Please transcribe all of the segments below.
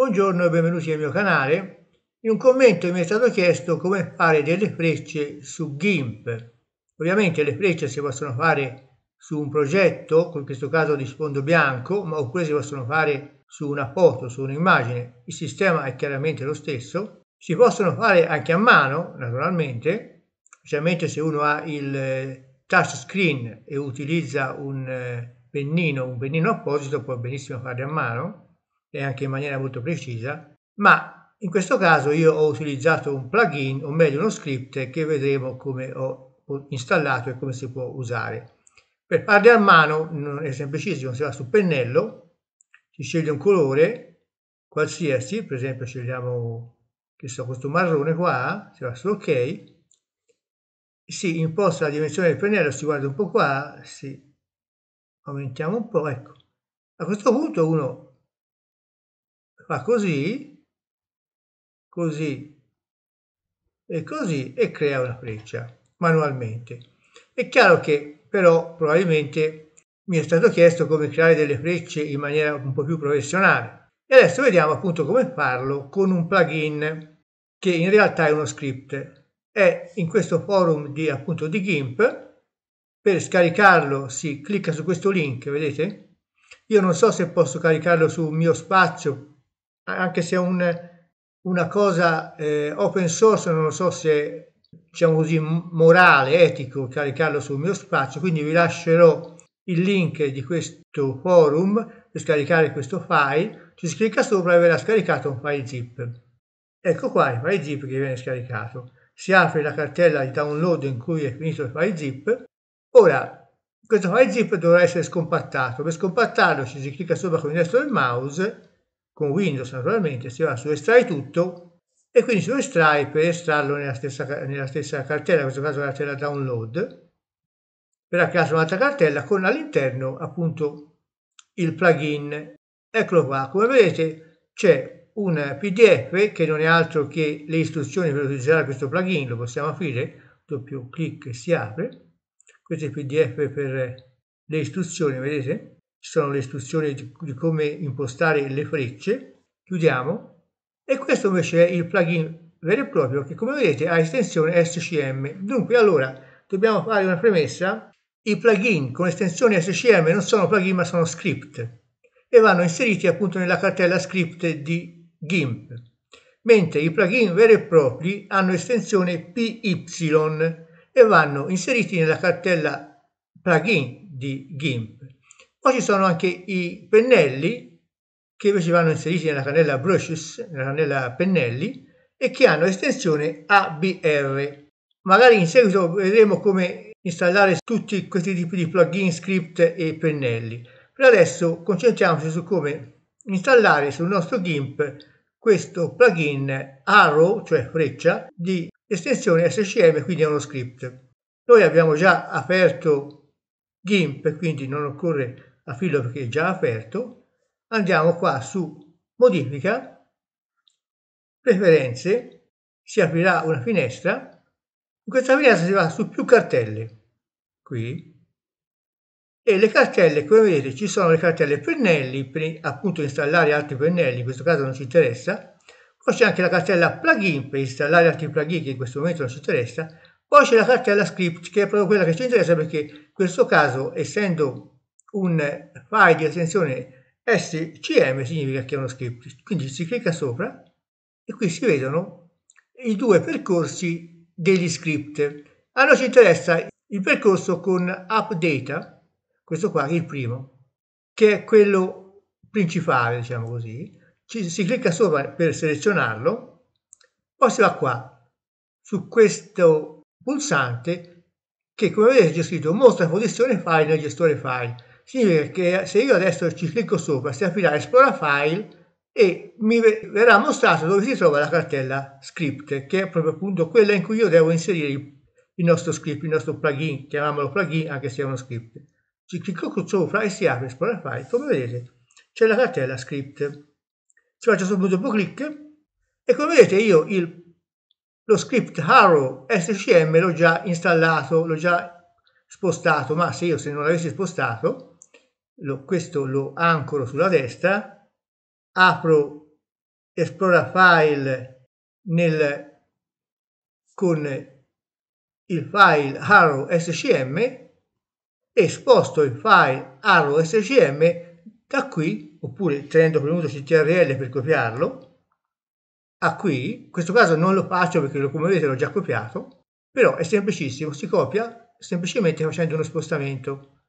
Buongiorno e benvenuti al mio canale. In un commento mi è stato chiesto come fare delle frecce su GIMP. Ovviamente le frecce si possono fare su un progetto, in questo caso di sfondo bianco, ma oppure si possono fare su una foto, su un'immagine. Il sistema è chiaramente lo stesso. Si possono fare anche a mano, naturalmente, specialmente se uno ha il eh, touchscreen e utilizza un eh, pennino, un pennino apposito, può benissimo fare a mano e anche in maniera molto precisa, ma in questo caso io ho utilizzato un plugin, o meglio uno script che vedremo come ho installato e come si può usare. Per farle a mano non è semplicissimo, si va sul pennello, si sceglie un colore qualsiasi, per esempio scegliamo che so, questo marrone qua, si va su ok, si imposta la dimensione del pennello, si guarda un po' qua, si aumentiamo un po', ecco. A questo punto uno fa così, così e così e crea una freccia manualmente. È chiaro che però probabilmente mi è stato chiesto come creare delle frecce in maniera un po' più professionale e adesso vediamo appunto come farlo con un plugin che in realtà è uno script. È in questo forum di appunto di GIMP per scaricarlo si clicca su questo link, vedete? Io non so se posso caricarlo sul mio spazio anche se è un, una cosa eh, open source, non so se diciamo così morale, etico caricarlo sul mio spazio, quindi vi lascerò il link di questo forum per scaricare questo file, ci si clicca sopra e verrà scaricato un file zip. Ecco qua il file zip che viene scaricato. Si apre la cartella di download in cui è finito il file zip. Ora, questo file zip dovrà essere scompattato. Per scompattarlo ci si clicca sopra con il destro del mouse con Windows naturalmente si va su estrai tutto e quindi su lo estrai per estrarlo nella stessa, nella stessa cartella, in questo caso la cartella download, verrà creata un'altra cartella con all'interno appunto il plugin. Eccolo qua, come vedete c'è un PDF che non è altro che le istruzioni per utilizzare questo plugin, lo possiamo aprire, doppio clic e si apre, questo è il PDF per le istruzioni, vedete? ci sono le istruzioni di, di come impostare le frecce, chiudiamo e questo invece è il plugin vero e proprio che come vedete ha estensione SCM. Dunque allora dobbiamo fare una premessa, i plugin con estensione SCM non sono plugin ma sono script e vanno inseriti appunto nella cartella script di GIMP, mentre i plugin veri e propri hanno estensione PY e vanno inseriti nella cartella plugin di GIMP. Poi ci sono anche i pennelli che invece vanno inseriti nella cannella brushes, nella cannella pennelli, e che hanno estensione ABR. Magari in seguito vedremo come installare tutti questi tipi di plugin, script e pennelli. Per adesso concentriamoci su come installare sul nostro GIMP questo plugin arrow, cioè freccia, di estensione SCM, quindi è uno script. Noi abbiamo già aperto GIMP, quindi non occorre a filo perché è già aperto, andiamo qua su modifica, preferenze, si aprirà una finestra, in questa finestra si va su più cartelle, qui, e le cartelle, come vedete, ci sono le cartelle pennelli per appunto installare altri pennelli, in questo caso non ci interessa, poi c'è anche la cartella plugin per installare altri plugin che in questo momento non ci interessa, poi c'è la cartella script che è proprio quella che ci interessa perché in questo caso, essendo un file di estensione SCM significa che è uno script. Quindi si clicca sopra e qui si vedono i due percorsi degli script. A noi ci interessa il percorso con AppData, questo qua il primo, che è quello principale, diciamo così. Ci, si clicca sopra per selezionarlo, poi si va qua, su questo pulsante che come vedete c'è scritto mostra posizione file nel gestore file significa che se io adesso ci clicco sopra si aprirà Esplora File e mi verrà mostrato dove si trova la cartella script che è proprio appunto quella in cui io devo inserire il nostro script, il nostro plugin, chiamiamolo plugin anche se è uno script. Ci clicco sopra e si apre Esplora File, come vedete c'è la cartella script. Ci faccio subito un po' clic e come vedete io il, lo script Harrow SCM l'ho già installato, l'ho già spostato, ma se io se non l'avessi spostato lo, questo lo ancoro sulla destra, apro Esplora File nel, con il file arrow SCM e sposto il file arrow SCM da qui, oppure tenendo premuto CTRL per copiarlo, a qui, in questo caso non lo faccio perché come vedete l'ho già copiato, però è semplicissimo, si copia semplicemente facendo uno spostamento.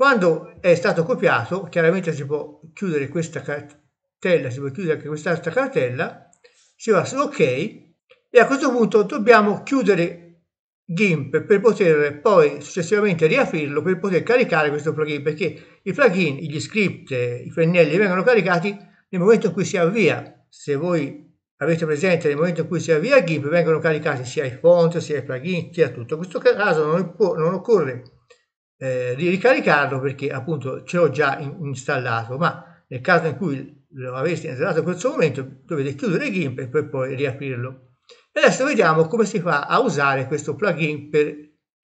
Quando è stato copiato, chiaramente si può chiudere questa cartella, si può chiudere anche quest'altra cartella, si va su OK e a questo punto dobbiamo chiudere GIMP per poter poi successivamente riaprirlo per poter caricare questo plugin perché i plugin, gli script, i pennelli vengono caricati nel momento in cui si avvia. Se voi avete presente nel momento in cui si avvia GIMP vengono caricati sia i font, sia i plugin, sia tutto. In questo caso non, può, non occorre eh, di ricaricarlo perché appunto ce l'ho già in, installato, ma nel caso in cui lo aveste installato in questo momento dovete chiudere GIMP e poi, poi riaprirlo. E adesso vediamo come si fa a usare questo plugin per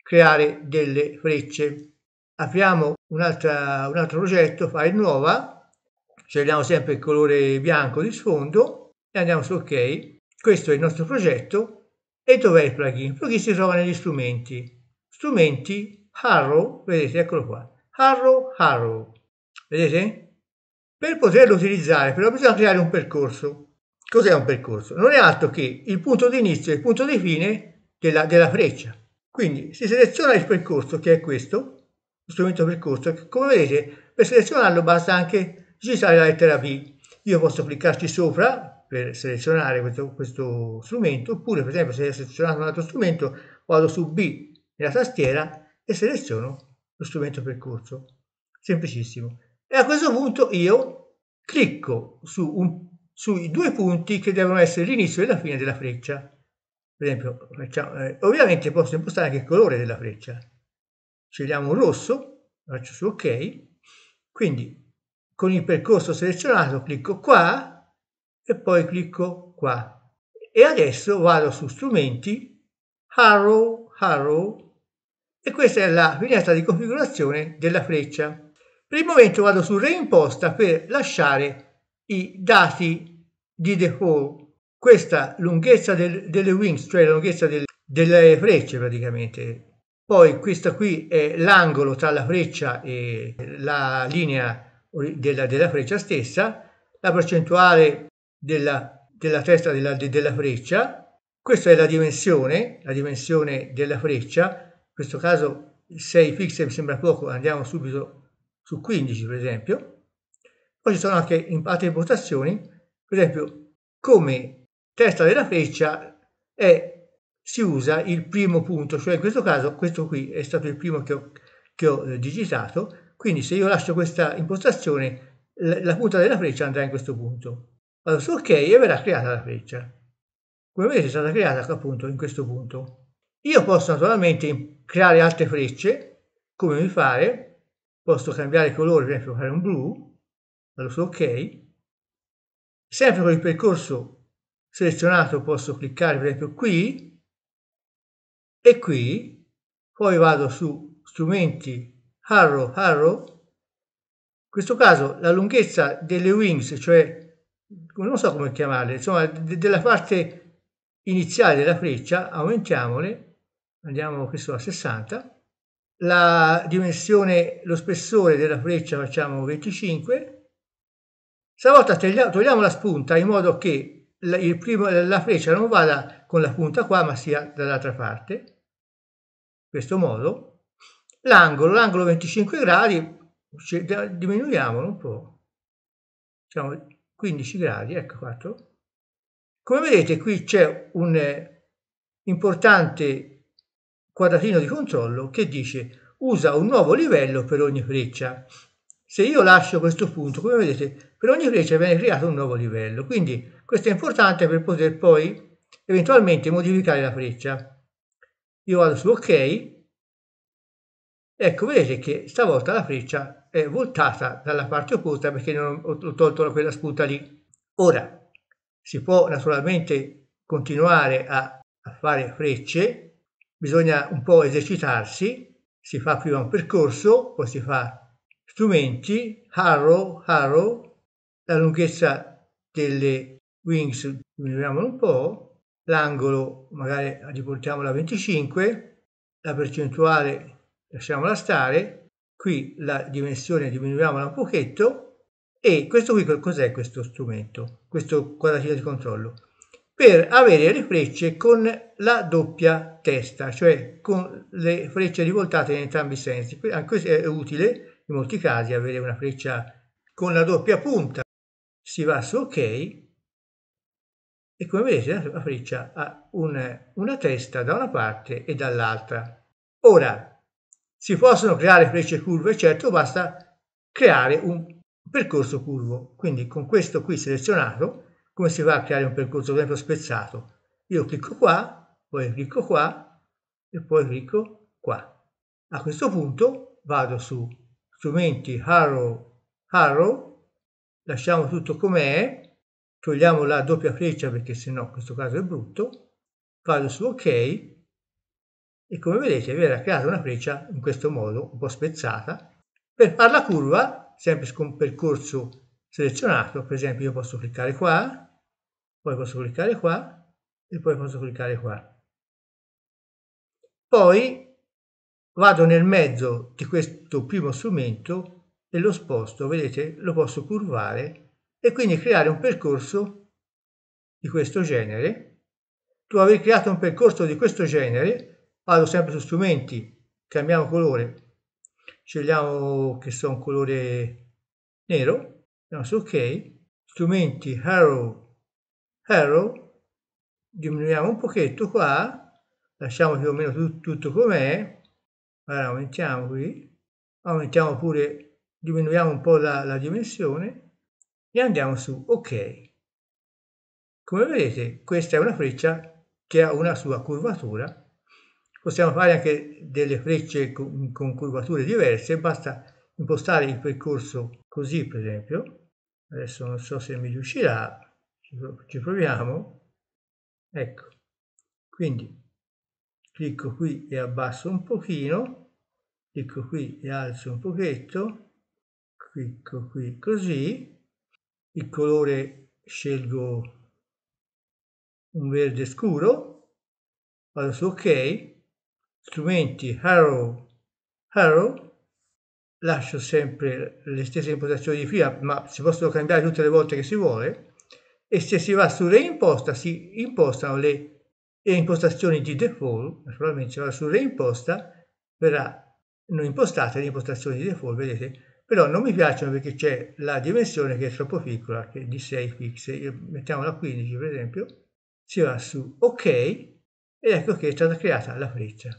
creare delle frecce. Apriamo un altro progetto, file nuova, scegliamo sempre il colore bianco di sfondo e andiamo su ok. Questo è il nostro progetto e dov'è il plugin? Il plugin si trova negli strumenti, strumenti Harrow, vedete, eccolo qua, Harrow, Harrow, vedete? Per poterlo utilizzare però bisogna creare un percorso. Cos'è un percorso? Non è altro che il punto di inizio e il punto di fine della, della freccia. Quindi si seleziona il percorso che è questo, lo strumento percorso, come vedete per selezionarlo basta anche digitare la lettera B. Io posso cliccarci sopra per selezionare questo, questo strumento, oppure per esempio se ho selezionato un altro strumento vado su B nella tastiera e seleziono lo strumento percorso. Semplicissimo. E a questo punto io clicco su un, sui due punti che devono essere l'inizio e la fine della freccia. Per esempio, facciamo, eh, ovviamente posso impostare anche il colore della freccia. Scegliamo un rosso, faccio su ok. Quindi con il percorso selezionato clicco qua e poi clicco qua. E adesso vado su strumenti, arrow, arrow, e questa è la finestra di configurazione della freccia. Per il momento vado su reimposta per lasciare i dati di default, questa lunghezza del, delle wings, cioè la lunghezza del, delle frecce praticamente. Poi questa qui è l'angolo tra la freccia e la linea della, della freccia stessa, la percentuale della, della testa della, della freccia, questa è la dimensione, la dimensione della freccia, questo caso 6 pixel mi sembra poco, andiamo subito su 15 per esempio. Poi ci sono anche altre impostazioni, per esempio come testa della freccia è, si usa il primo punto, cioè in questo caso questo qui è stato il primo che ho, che ho eh, digitato, quindi se io lascio questa impostazione la, punta della freccia andrà in questo punto. Vado su ok e verrà creata la freccia. Come vedete è stata creata appunto in questo punto. Io posso naturalmente creare altre frecce, come mi pare, posso cambiare colore, per esempio fare un blu, vado su ok, sempre con il percorso selezionato posso cliccare per esempio qui e qui, poi vado su strumenti, arrow, arrow, in questo caso la lunghezza delle wings, cioè non so come chiamarle, insomma della parte iniziale della freccia, aumentiamole andiamo qui sulla 60, la dimensione, lo spessore della freccia facciamo 25, stavolta togliamo la spunta in modo che la, primo, la freccia non vada con la punta qua ma sia dall'altra parte, in questo modo, l'angolo, l'angolo 25 gradi, diminuiamolo un po', diciamo 15 gradi, ecco fatto. Come vedete qui c'è un importante quadratino di controllo che dice usa un nuovo livello per ogni freccia. Se io lascio questo punto, come vedete, per ogni freccia viene creato un nuovo livello, quindi questo è importante per poter poi eventualmente modificare la freccia. Io vado su ok, ecco vedete che stavolta la freccia è voltata dalla parte opposta perché non ho tolto quella spunta lì. Ora, si può naturalmente continuare a, a fare frecce bisogna un po' esercitarsi, si fa prima un percorso, poi si fa strumenti, harrow, harrow, la lunghezza delle wings misuriamola un po', l'angolo magari riportiamola a 25, la percentuale lasciamola stare, qui la dimensione diminuiamola un pochetto e questo qui cos'è questo strumento, questo quadratino di controllo? per avere le frecce con la doppia testa, cioè con le frecce rivoltate in entrambi i sensi. Questo è utile in molti casi avere una freccia con la doppia punta. Si va su OK e come vedete la freccia ha una, una testa da una parte e dall'altra. Ora, si possono creare frecce curve, certo, basta creare un percorso curvo. Quindi con questo qui selezionato come si va a creare un percorso per esempio spezzato? Io clicco qua, poi clicco qua e poi clicco qua. A questo punto vado su strumenti arrow, arrow, lasciamo tutto com'è, togliamo la doppia freccia perché sennò in questo caso è brutto, vado su ok e come vedete verrà creata una freccia in questo modo, un po' spezzata. Per fare la curva, sempre con percorso selezionato, per esempio io posso cliccare qua, poi posso cliccare qua e poi posso cliccare qua. Poi vado nel mezzo di questo primo strumento e lo sposto, vedete, lo posso curvare e quindi creare un percorso di questo genere. Tu aver creato un percorso di questo genere, vado sempre su strumenti, cambiamo colore, scegliamo che so un colore nero, andiamo su ok, strumenti, arrow, arrow, diminuiamo un pochetto qua, lasciamo più o meno tutto, tutto com'è, allora aumentiamo qui, aumentiamo pure, diminuiamo un po' la, la dimensione e andiamo su ok. Come vedete questa è una freccia che ha una sua curvatura possiamo fare anche delle frecce con, con, curvature diverse, basta impostare il percorso così per esempio, adesso non so se mi riuscirà, ci proviamo ecco quindi clicco qui e abbasso un pochino clicco qui e alzo un pochetto clicco qui così il colore scelgo un verde scuro vado su ok strumenti arrow arrow lascio sempre le stesse impostazioni di prima ma si possono cambiare tutte le volte che si vuole e se si va su reimposta si impostano le impostazioni di default, naturalmente se va su reimposta verranno impostate le impostazioni di default, vedete, però non mi piacciono perché c'è la dimensione che è troppo piccola, che è di 6 pixel, mettiamola 15 per esempio, si va su ok ed ecco che è stata creata la freccia,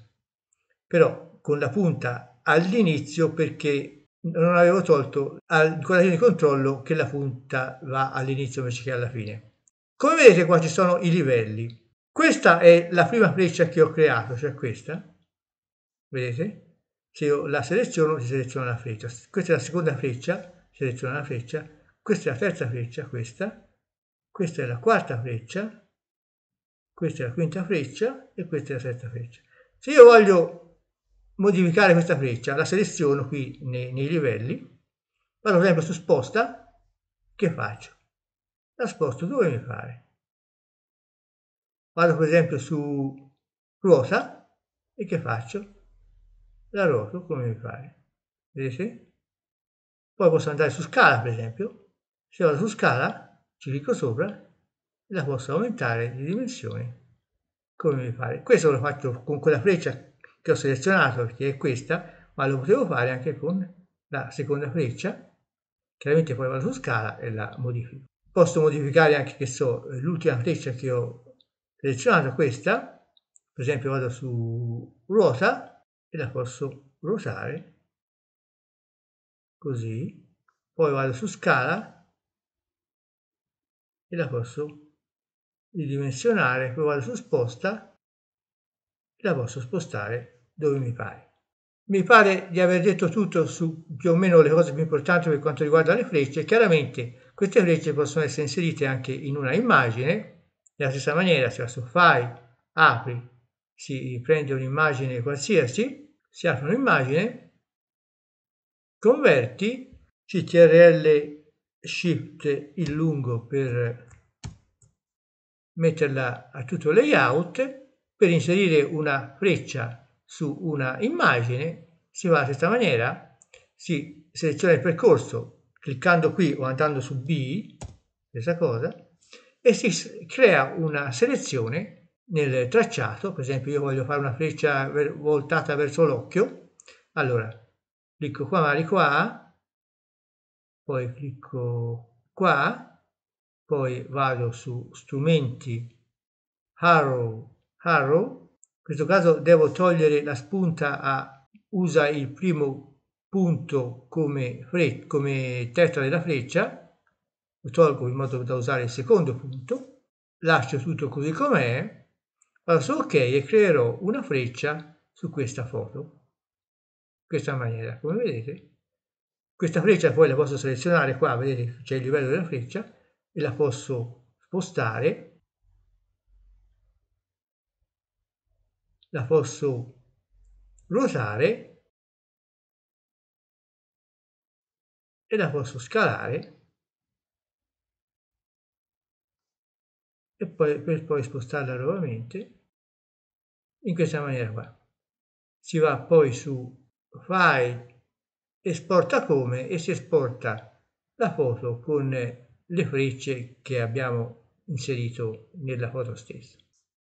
però con la punta all'inizio perché non avevo tolto al quadratino di controllo che la punta va all'inizio invece che alla fine. Come vedete qua ci sono i livelli. Questa è la prima freccia che ho creato, cioè questa. Vedete? Se io la seleziono, si seleziona la freccia. Questa è la seconda freccia, seleziona la freccia. Questa è la terza freccia, questa. Questa è la quarta freccia. Questa è la quinta freccia e questa è la sesta freccia. Se io voglio modificare questa freccia, la seleziono qui nei, nei livelli, vado per esempio su sposta, che faccio? La sposto dove mi pare. Vado per esempio su ruota e che faccio? La roto come mi pare. Vedete? Poi posso andare su scala per esempio. Se vado su scala, ci clicco sopra e la posso aumentare di dimensioni come mi pare. Questo lo faccio con quella freccia che ho selezionato che è questa, ma lo potevo fare anche con la seconda freccia, chiaramente poi vado su scala e la modifico. Posso modificare anche, che so, l'ultima freccia che ho selezionato, questa, per esempio vado su ruota e la posso ruotare così, poi vado su scala e la posso ridimensionare, poi vado su sposta e la posso spostare dove mi pare. Mi pare di aver detto tutto su più o meno le cose più importanti per quanto riguarda le frecce. Chiaramente queste frecce possono essere inserite anche in una immagine, nella stessa maniera se la soffai, apri, si prende un'immagine qualsiasi, si apre un'immagine, converti, CTRL Shift il lungo per metterla a tutto layout, per inserire una freccia su una immagine, si va in questa maniera, si seleziona il percorso cliccando qui o andando su B, stessa cosa, e si crea una selezione nel tracciato, per esempio io voglio fare una freccia voltata verso l'occhio, allora clicco qua, magari qua, poi clicco qua, poi vado su strumenti, arrow, arrow, questo caso devo togliere la spunta a usa il primo punto come, fre- come testa della freccia, lo tolgo in modo da usare il secondo punto, lascio tutto così com'è, vado su ok e creerò una freccia su questa foto, in questa maniera, come vedete. Questa freccia poi la posso selezionare qua, vedete c'è il livello della freccia, e la posso spostare la posso ruotare e la posso scalare e poi per poi spostarla nuovamente in questa maniera qua si va poi su file esporta come e si esporta la foto con le frecce che abbiamo inserito nella foto stessa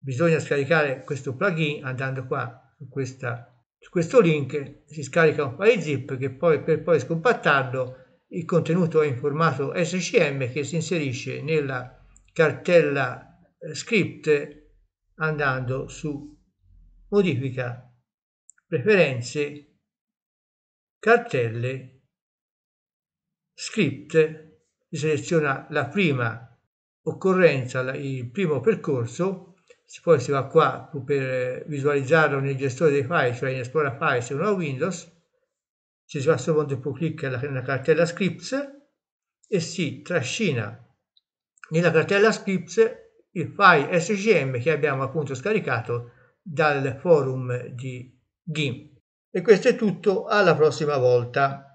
bisogna scaricare questo plugin andando qua su, questa, su questo link si scarica un file zip che poi per poi scompattarlo il contenuto è in formato SCM che si inserisce nella cartella eh, script andando su modifica preferenze cartelle script si seleziona la prima occorrenza il primo percorso poi si va qua per visualizzarlo nel gestore dei file, cioè in Esplora File se uno ha Windows, ci si fa solamente un clic nella cartella scripts e si trascina nella cartella scripts il file SCM che abbiamo appunto scaricato dal forum di GIMP. E questo è tutto, alla prossima volta.